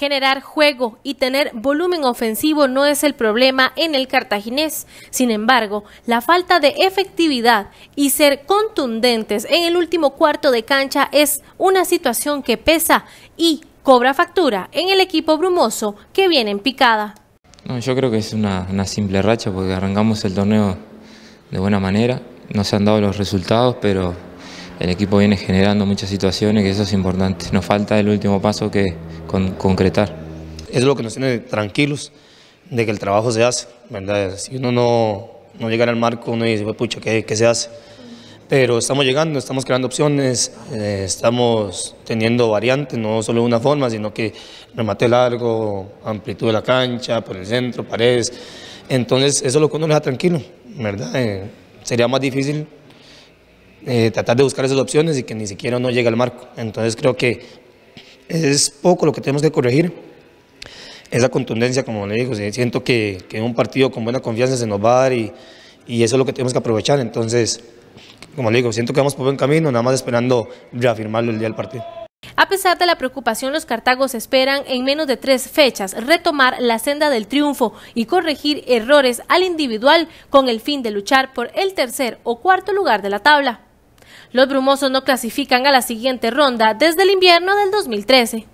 generar juego y tener volumen ofensivo no es el problema en el cartaginés. Sin embargo, la falta de efectividad y ser contundentes en el último cuarto de cancha es una situación que pesa y cobra factura en el equipo brumoso que viene en picada. yo creo que es una, una simple racha porque arrancamos el torneo de buena manera, no se han dado los resultados, pero el equipo viene generando muchas situaciones, que eso es importante. Nos falta el último paso que con, concretar. Es lo que nos tiene tranquilos, de que el trabajo se hace, ¿verdad? Si uno no, no llegara al marco, uno dice, pues, pucha, ¿qué, ¿qué, se hace? Pero estamos llegando, estamos creando opciones, eh, estamos teniendo variantes, no solo una forma, sino que remate largo, amplitud de la cancha, por el centro, paredes. Entonces, eso es lo que uno le da tranquilo, ¿verdad? Eh, sería más difícil eh, tratar de buscar esas opciones y que ni siquiera no llegue al marco. Entonces creo que es poco lo que tenemos que corregir. Esa contundencia, como le digo, siento que, un partido con buena confianza se nos va a dar y, y eso es lo que tenemos que aprovechar. Entonces, como le digo, siento que vamos por buen camino, nada más esperando reafirmarlo el día del partido. A pesar de la preocupación, los cartagos esperan en menos de tres fechas retomar la senda del triunfo y corregir errores al individual con el fin de luchar por el tercer o cuarto lugar de la tabla. Los brumosos no clasifican a la siguiente ronda desde el invierno del 2013.